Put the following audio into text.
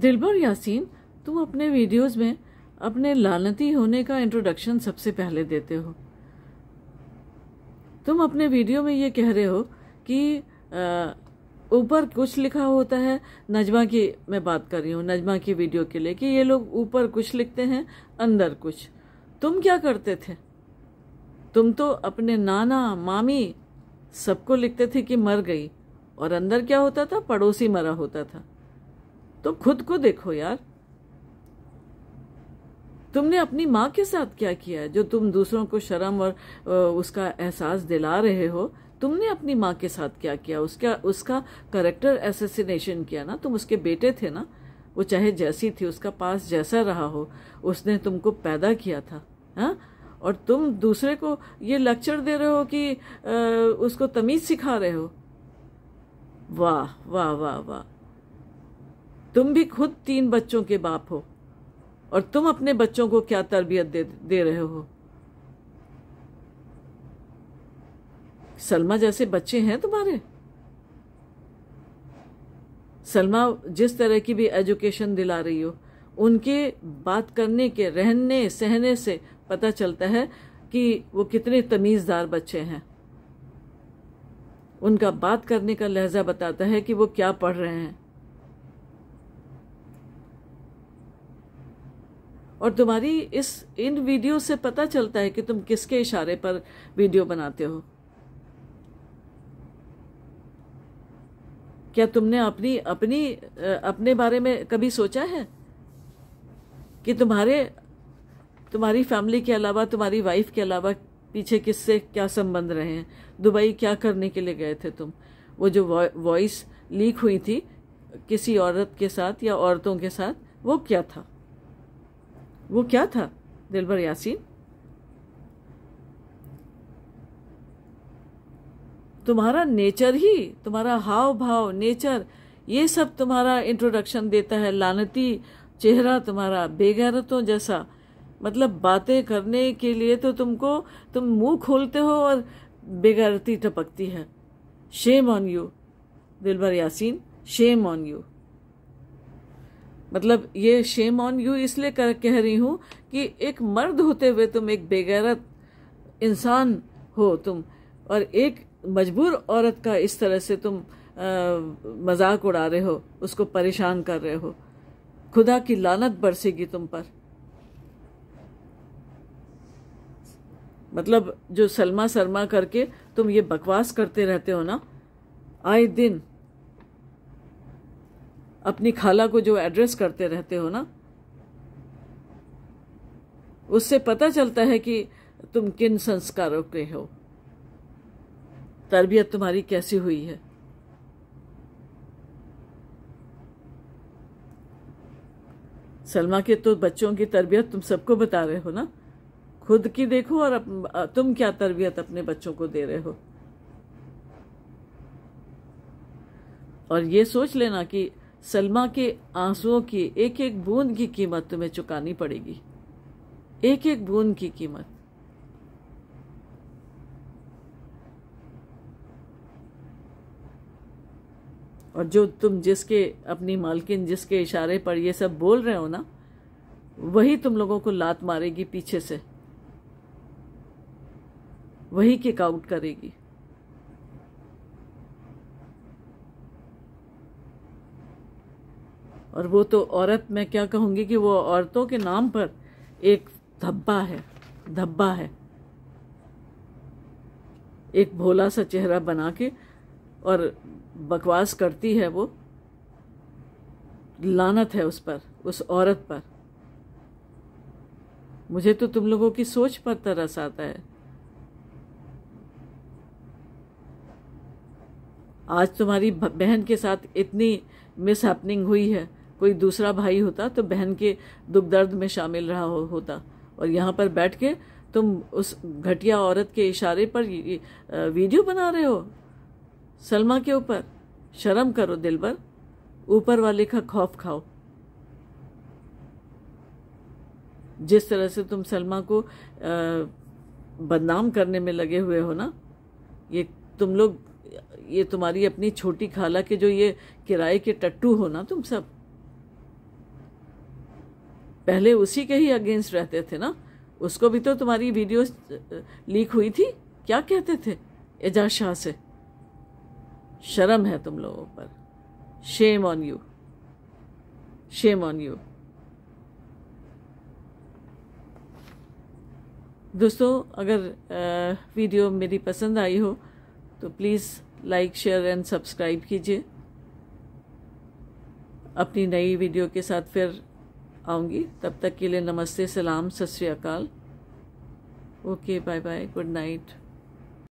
दिलबर यासीन तुम अपने वीडियोस में अपने लानती होने का इंट्रोडक्शन सबसे पहले देते हो तुम अपने वीडियो में ये कह रहे हो कि ऊपर कुछ लिखा होता है नजमा की मैं बात कर रही हूँ नजमा की वीडियो के लिए कि ये लोग ऊपर कुछ लिखते हैं अंदर कुछ तुम क्या करते थे तुम तो अपने नाना मामी सबको लिखते थे कि मर गई और अंदर क्या होता था पड़ोसी मरा होता था तो खुद को देखो यार तुमने अपनी माँ के साथ क्या किया है जो तुम दूसरों को शर्म और उसका एहसास दिला रहे हो तुमने अपनी माँ के साथ क्या किया उसका उसका करेक्टर एसेसिनेशन किया ना तुम उसके बेटे थे ना वो चाहे जैसी थी उसका पास जैसा रहा हो उसने तुमको पैदा किया था हा? और तुम दूसरे को ये लेक्चर दे रहे हो कि आ, उसको तमीज़ सिखा रहे हो वाह वाह वाह वाह तुम भी खुद तीन बच्चों के बाप हो और तुम अपने बच्चों को क्या तरबियत दे, दे रहे हो सलमा जैसे बच्चे हैं तुम्हारे सलमा जिस तरह की भी एजुकेशन दिला रही हो उनके बात करने के रहने सहने से पता चलता है कि वो कितने तमीज़दार बच्चे हैं उनका बात करने का लहजा बताता है कि वो क्या पढ़ रहे हैं और तुम्हारी इस इन वीडियो से पता चलता है कि तुम किसके इशारे पर वीडियो बनाते हो क्या तुमने अपनी अपनी अपने बारे में कभी सोचा है कि तुम्हारे तुम्हारी फैमिली के अलावा तुम्हारी वाइफ के अलावा पीछे किससे क्या संबंध रहे हैं दुबई क्या करने के लिए गए थे तुम वो जो वॉइस लीक हुई थी किसी औरत के साथ या औरतों के साथ वो क्या था वो क्या था दिलबर यासीन तुम्हारा नेचर ही तुम्हारा हाव भाव नेचर ये सब तुम्हारा इंट्रोडक्शन देता है लानती चेहरा तुम्हारा बेगैरतों जैसा मतलब बातें करने के लिए तो तुमको तुम मुंह खोलते हो और बेगैरती टपकती है shame on you Dilbar Yasin shame on you मतलब ये शेम ऑन यू इसलिए कर कह रही हूँ कि एक मर्द होते हुए तुम एक बेगैरत इंसान हो तुम और एक मजबूर औरत का इस तरह से तुम मजाक उड़ा रहे हो उसको परेशान कर रहे हो खुदा की लानत बरसेगी तुम पर मतलब जो सलमा सरमा करके तुम ये बकवास करते रहते हो ना आए दिन अपनी खाला को जो एड्रेस करते रहते हो ना उससे पता चलता है कि तुम किन संस्कारों के हो तरबियत तुम्हारी कैसी हुई है सलमा के तो बच्चों की तरबियत तुम सबको बता रहे हो ना खुद की देखो और अप, तुम क्या तरबियत अपने बच्चों को दे रहे हो और ये सोच लेना कि सलमा के आंसुओं की एक एक बूंद की कीमत तुम्हें चुकानी पड़ेगी एक एक बूंद की कीमत और जो तुम जिसके अपनी मालकिन जिसके इशारे पर ये सब बोल रहे हो ना वही तुम लोगों को लात मारेगी पीछे से वही किक आउट करेगी और वो तो औरत मैं क्या कहूँगी कि वो औरतों के नाम पर एक धब्बा है धब्बा है एक भोला सा चेहरा बना के और बकवास करती है वो लानत है उस पर उस औरत पर मुझे तो तुम लोगों की सोच पर तरस आता है आज तुम्हारी बहन के साथ इतनी मिसहैपनिंग हुई है कोई दूसरा भाई होता तो बहन के दुख दर्द में शामिल रहा हो, होता और यहाँ पर बैठ के तुम उस घटिया औरत के इशारे पर वीडियो बना रहे हो सलमा के ऊपर शर्म करो दिल पर ऊपर वाले का खौफ खाओ जिस तरह से तुम सलमा को बदनाम करने में लगे हुए हो ना ये तुम लोग ये तुम्हारी अपनी छोटी खाला के जो ये किराए के टट्टू हो ना तुम सब पहले उसी के ही अगेंस्ट रहते थे ना उसको भी तो तुम्हारी वीडियो लीक हुई थी क्या कहते थे एजाज शाह से शर्म है तुम लोगों पर shame on you shame on you दोस्तों अगर वीडियो मेरी पसंद आई हो तो please like share and subscribe कीजिए अपनी नई वीडियो के साथ फिर आऊँगी तब तक के लिए नमस्ते सलाम सत श्री अकाल okay bye bye good night